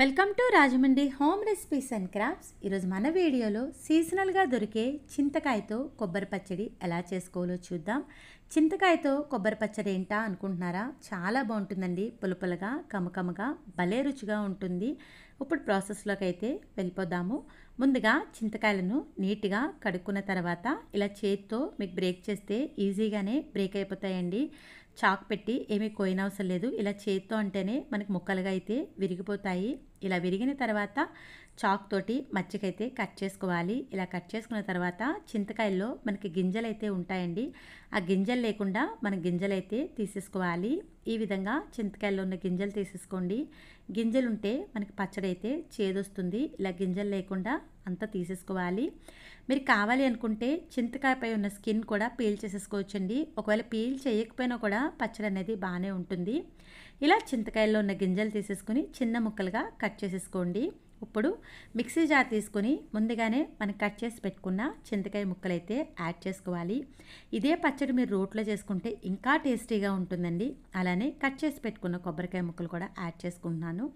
welcome to Rajahmundry home recipes and crafts ఈరోజు మన వీడియోలో సీజనల్గా దొరికే చింతకాయతో కొబ్బరి పచ్చడి ఎలా చేసుకోవాలో చూద్దాం చింతకాయతో కొబ్బరి పచ్చడి ఏంటా అనుకుంటున్నారా చాలా బాగుంటుందండి పులుపులుగా కమకమగా భలే రుచిగా ఉంటుంది ఇప్పుడు ప్రాసెస్లోకి అయితే వెళ్ళిపోదాము ముందుగా చింతకాయలను నీట్గా కడుక్కున్న తర్వాత ఇలా చేతితో మీకు బ్రేక్ చేస్తే ఈజీగానే బ్రేక్ అయిపోతాయండి చాక్ పెట్టి ఏమీ కోయనవసరం లేదు ఇలా చేత్తో అంటేనే మనకి ముక్కలుగా అయితే విరిగిపోతాయి ఇలా విరిగిన తర్వాత చాక్ తోటి మచ్చికైతే కట్ చేసుకోవాలి ఇలా కట్ చేసుకున్న తర్వాత చింతకాయల్లో మనకి గింజలు అయితే ఉంటాయండి ఆ గింజలు లేకుండా మన గింజలు అయితే తీసేసుకోవాలి ఈ విధంగా చింతకాయల్లో ఉన్న గింజలు తీసేసుకోండి గింజలు ఉంటే మనకి పచ్చడి అయితే చేదొస్తుంది ఇలా గింజలు లేకుండా అంతా తీసేసుకోవాలి మీరు కావాలి అనుకుంటే చింతకాయపై ఉన్న స్కిన్ కూడా పీల్ చేసేసుకోవచ్చండి ఒకవేళ పీల్ చేయకపోయినా కూడా పచ్చడి అనేది బాగానే ఉంటుంది ఇలా చింతకాయల్లో ఉన్న గింజలు తీసేసుకుని చిన్న ముక్కలుగా కట్ చేసేసుకోండి ఇప్పుడు మిక్సీ జార్ తీసుకొని ముందుగానే మనం కట్ చేసి పెట్టుకున్న చింతకాయ ముక్కలైతే యాడ్ చేసుకోవాలి ఇదే పచ్చడి మీరు రోట్లో చేసుకుంటే ఇంకా టేస్టీగా ఉంటుందండి అలానే కట్ చేసి పెట్టుకున్న కొబ్బరికాయ ముక్కలు కూడా యాడ్ చేసుకుంటున్నాను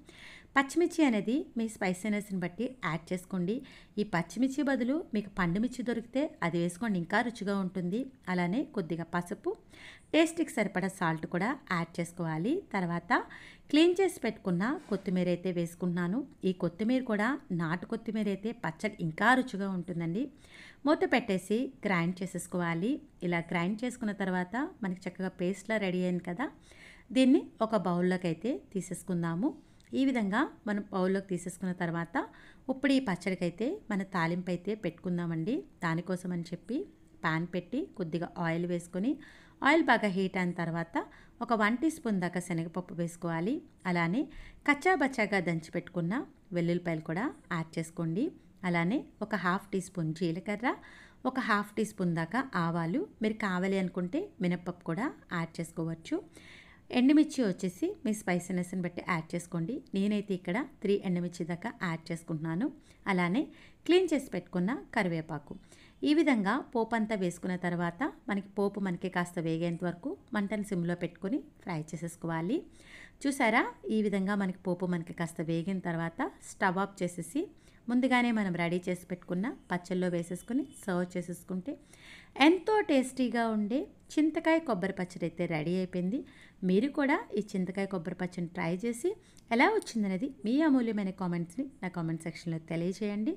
పచ్చిమిర్చి అనేది మీ స్పైసీనెస్ని బట్టి యాడ్ చేసుకోండి ఈ పచ్చిమిర్చి బదులు మీకు పండుమిర్చి దొరికితే అది వేసుకోండి ఇంకా రుచిగా ఉంటుంది అలానే కొద్దిగా పసుపు టేస్ట్కి సరిపడా సాల్ట్ కూడా యాడ్ చేసుకోవాలి తర్వాత క్లీన్ చేసి పెట్టుకున్న కొత్తిమీర అయితే వేసుకుంటున్నాను ఈ కొత్తిమీర కూడా నాటు కొత్తిమీర అయితే పచ్చడి ఇంకా రుచిగా ఉంటుందండి మూత పెట్టేసి గ్రైండ్ చేసేసుకోవాలి ఇలా గ్రైండ్ చేసుకున్న తర్వాత మనకి చక్కగా పేస్ట్లా రెడీ అయింది కదా దీన్ని ఒక బౌల్లోకి అయితే తీసేసుకుందాము ఈ విధంగా మనం బౌల్లోకి తీసేసుకున్న తర్వాత ఇప్పుడు ఈ పచ్చడికైతే మన తాలింపు అయితే పెట్టుకుందామండి దానికోసం అని చెప్పి పాన్ పెట్టి కొద్దిగా ఆయిల్ వేసుకొని ఆయిల్ బాగా హీట్ అయిన తర్వాత ఒక వన్ టీ స్పూన్ దాకా శనగపప్పు వేసుకోవాలి అలానే కచ్చా బచ్చాగా దంచి పెట్టుకున్న వెల్లుల్లిపాయలు కూడా యాడ్ చేసుకోండి అలానే ఒక హాఫ్ టీ స్పూన్ జీలకర్ర ఒక హాఫ్ టీ స్పూన్ దాకా ఆవాలు మీరు కావాలి అనుకుంటే మినప్పప్పు కూడా యాడ్ చేసుకోవచ్చు ఎండుమిర్చి వచ్చేసి మీ స్పైసీనెస్ని బట్టి యాడ్ చేసుకోండి నేనైతే ఇక్కడ త్రీ ఎండుమిర్చి దాకా యాడ్ చేసుకుంటున్నాను అలానే క్లీన్ చేసి పెట్టుకున్న కరివేపాకు ఈ విధంగా పోపు అంతా వేసుకున్న తర్వాత మనకి పోపు మనకి కాస్త వేగేంత వరకు మంటను సిమ్లో పెట్టుకొని ఫ్రై చేసేసుకోవాలి చూసారా ఈ విధంగా మనకి పోపు మనకి కాస్త వేగిన తర్వాత స్టవ్ ఆఫ్ చేసేసి ముందుగానే మనం రెడీ చేసి పెట్టుకున్న పచ్చల్లో వేసేసుకుని సర్వ్ చేసేసుకుంటే ఎంతో టేస్టీగా ఉండే చింతకాయ కొబ్బరి పచ్చడి అయితే రెడీ అయిపోయింది మీరు కూడా ఈ చింతకాయ కొబ్బరి పచ్చడిని ట్రై చేసి ఎలా వచ్చిందనేది మీ అమూల్యమైన కామెంట్స్ని నా కామెంట్ సెక్షన్లో తెలియజేయండి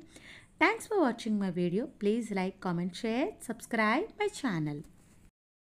thanks for watching my video please like comment share subscribe my channel